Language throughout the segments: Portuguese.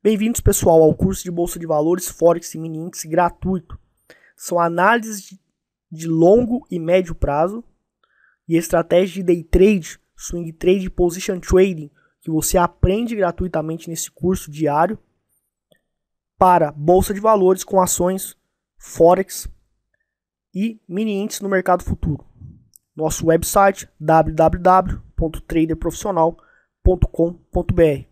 Bem-vindos, pessoal, ao curso de Bolsa de Valores, Forex e Mini Índice gratuito. São análises de longo e médio prazo e estratégia de day trade, swing trade e position trading, que você aprende gratuitamente nesse curso diário para bolsa de valores com ações, forex e mini índice no mercado futuro. Nosso website www.traderprofissional.com.br.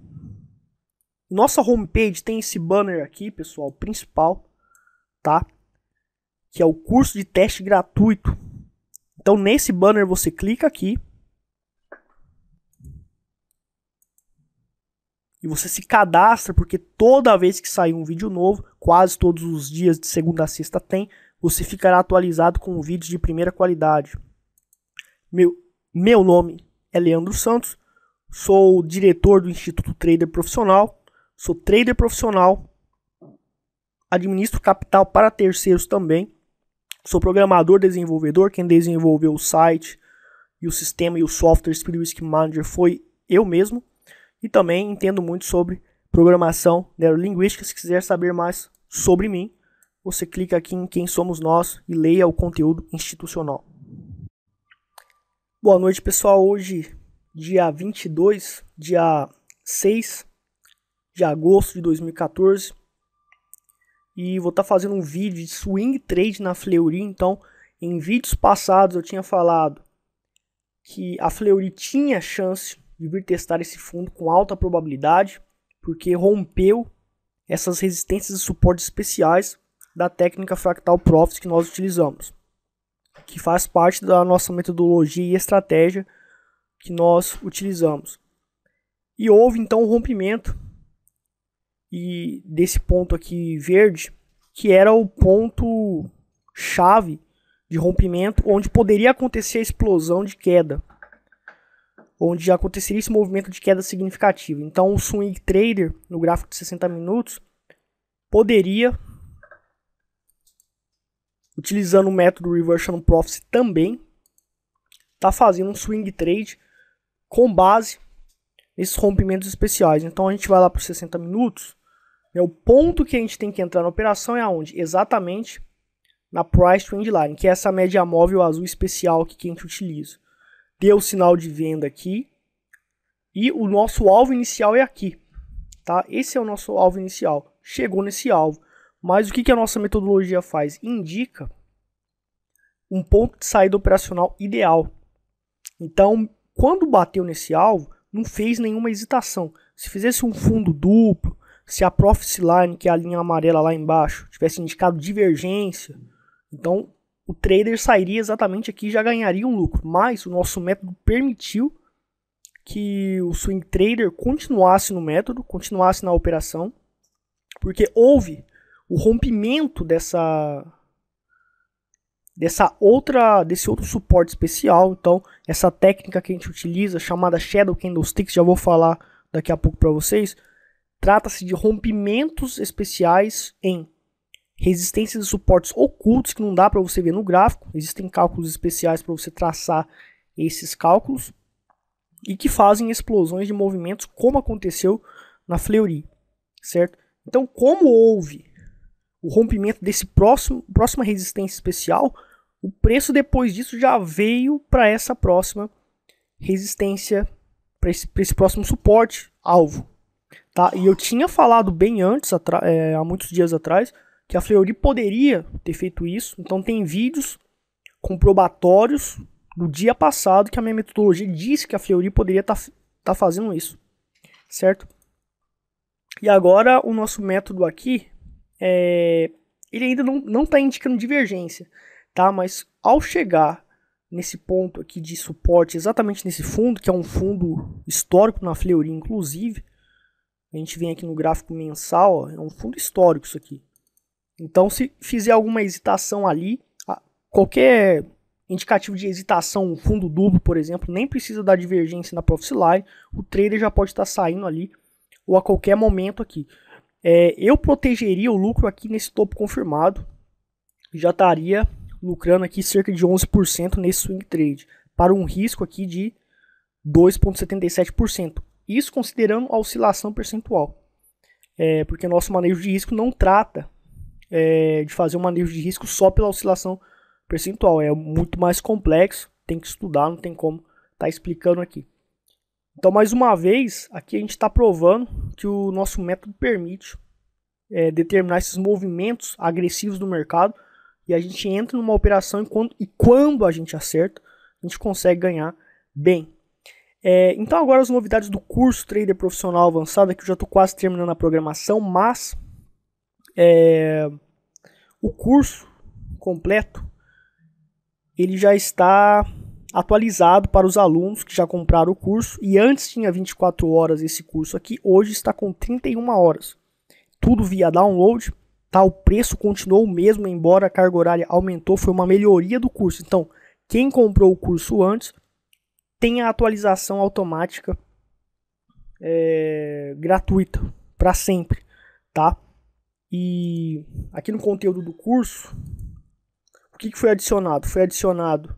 Nossa homepage tem esse banner aqui, pessoal, principal, tá? Que é o curso de teste gratuito. Então nesse banner você clica aqui e você se cadastra, porque toda vez que sair um vídeo novo, quase todos os dias de segunda a sexta tem, você ficará atualizado com vídeos de primeira qualidade. Meu, meu nome é Leandro Santos, sou diretor do Instituto Trader Profissional Sou trader profissional. Administro capital para terceiros também. Sou programador desenvolvedor. Quem desenvolveu o site e o sistema e o software Speed Risk Manager foi eu mesmo. E também entendo muito sobre programação neurolinguística. Né, Se quiser saber mais sobre mim, você clica aqui em Quem Somos Nós e leia o conteúdo institucional. Boa noite, pessoal. Hoje, dia 22, dia 6 de agosto de 2014. E vou estar tá fazendo um vídeo de swing trade na Fleury. Então, em vídeos passados eu tinha falado que a Fleury tinha chance de vir testar esse fundo com alta probabilidade, porque rompeu essas resistências e suportes especiais da técnica fractal profits que nós utilizamos, que faz parte da nossa metodologia e estratégia que nós utilizamos. E houve então um rompimento e desse ponto aqui verde, que era o ponto chave de rompimento onde poderia acontecer a explosão de queda, onde aconteceria esse movimento de queda significativo. Então o swing trader no gráfico de 60 minutos poderia utilizando o método reversion profit também tá fazendo um swing trade com base esses rompimentos especiais. Então a gente vai lá para os 60 minutos. Né? O ponto que a gente tem que entrar na operação é aonde? Exatamente na Price Trend Line, que é essa média móvel azul especial que a gente utiliza. Deu o sinal de venda aqui. E o nosso alvo inicial é aqui. Tá? Esse é o nosso alvo inicial. Chegou nesse alvo. Mas o que, que a nossa metodologia faz? Indica um ponto de saída operacional ideal. Então, quando bateu nesse alvo, não fez nenhuma hesitação. Se fizesse um fundo duplo, se a Profit Line, que é a linha amarela lá embaixo, tivesse indicado divergência, então o trader sairia exatamente aqui e já ganharia um lucro. Mas o nosso método permitiu que o swing trader continuasse no método, continuasse na operação, porque houve o rompimento dessa dessa outra, desse outro suporte especial. Então, essa técnica que a gente utiliza, chamada Shadow Candlesticks, já vou falar daqui a pouco para vocês. Trata-se de rompimentos especiais em resistências e suportes ocultos que não dá para você ver no gráfico. Existem cálculos especiais para você traçar esses cálculos e que fazem explosões de movimentos, como aconteceu na Fleury, certo? Então, como houve o rompimento desse próximo próxima resistência especial, o preço depois disso já veio para essa próxima resistência, para esse, esse, próximo suporte alvo. Tá? E eu tinha falado bem antes, é, há muitos dias atrás, que a Fleury poderia ter feito isso. Então tem vídeos comprobatórios do dia passado que a minha metodologia disse que a Fleury poderia estar tá, tá fazendo isso. Certo? E agora o nosso método aqui é, ele ainda não está indicando divergência tá? Mas ao chegar nesse ponto aqui de suporte, exatamente nesse fundo, que é um fundo histórico na Fleury, inclusive, a gente vem aqui no gráfico mensal, ó, é um fundo histórico isso aqui. Então, se fizer alguma hesitação ali, qualquer indicativo de hesitação, um fundo duplo, por exemplo, nem precisa da divergência na Profit Line, o trader já pode estar tá saindo ali ou a qualquer momento aqui. É, eu protegeria o lucro aqui nesse topo confirmado, já estaria lucrando aqui cerca de 11% nesse swing trade, para um risco aqui de 2,77%. Isso considerando a oscilação percentual. É, porque nosso manejo de risco não trata é, de fazer um manejo de risco só pela oscilação percentual. É muito mais complexo, tem que estudar, não tem como estar tá explicando aqui. Então, mais uma vez, aqui a gente está provando que o nosso método permite é, determinar esses movimentos agressivos do mercado e a gente entra numa operação e quando, e quando a gente acerta, a gente consegue ganhar bem. É, então agora as novidades do curso Trader Profissional Avançado, é que eu já estou quase terminando a programação, mas é, o curso completo ele já está atualizado para os alunos que já compraram o curso e antes tinha 24 horas esse curso aqui, hoje está com 31 horas. Tudo via download Tá? O preço continuou o mesmo, embora a carga horária aumentou, foi uma melhoria do curso. Então, quem comprou o curso antes tem a atualização automática é, gratuita para sempre, tá? E aqui no conteúdo do curso, o que, que foi adicionado? Foi adicionado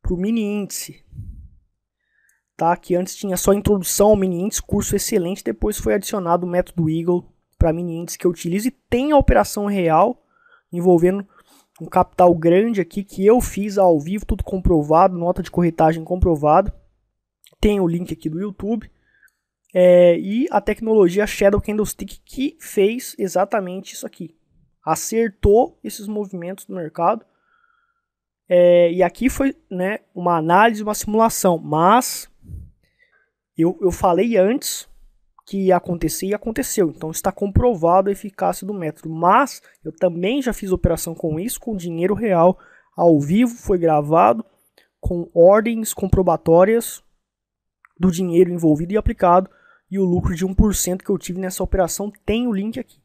para o mini índice, tá? Que antes tinha só introdução ao mini índice, curso excelente, depois foi adicionado o método Eagle para mini índice que eu utilizo e tem a operação real envolvendo um capital grande aqui que eu fiz ao vivo, tudo comprovado, nota de corretagem comprovado. Tem o link aqui do YouTube. É, e a tecnologia Shadow Candlestick que fez exatamente isso aqui. Acertou esses movimentos do mercado. É, e aqui foi né, uma análise, uma simulação. Mas eu, eu falei antes que ia acontecer e aconteceu. Então está comprovado a eficácia do método. Mas eu também já fiz operação com isso, com dinheiro real, ao vivo, foi gravado, com ordens comprobatórias do dinheiro envolvido e aplicado. E o lucro de 1% que eu tive nessa operação tem o link aqui.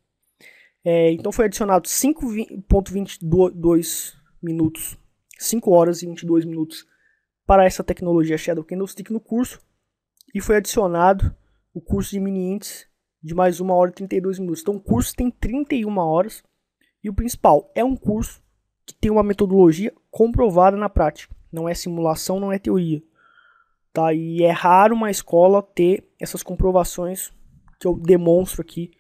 É, então foi adicionado 5.22 minutos, 5 horas e 22 minutos para essa tecnologia Shadow Candlestick no curso. E foi adicionado o curso de mini de mais uma hora e 32 minutos. Então, o curso tem 31 horas e o principal é um curso que tem uma metodologia comprovada na prática. Não é simulação, não é teoria. Tá? E é raro uma escola ter essas comprovações que eu demonstro aqui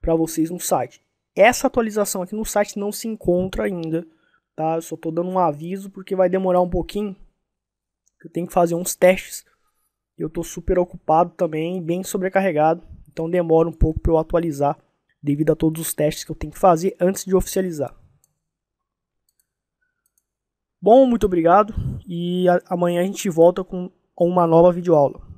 para vocês no site. Essa atualização aqui no site não se encontra ainda, tá? Eu só estou dando um aviso porque vai demorar um pouquinho. Eu tenho que fazer uns testes eu estou super ocupado também, bem sobrecarregado, então demora um pouco para eu atualizar devido a todos os testes que eu tenho que fazer antes de oficializar. Bom, muito obrigado e amanhã a gente volta com uma nova videoaula.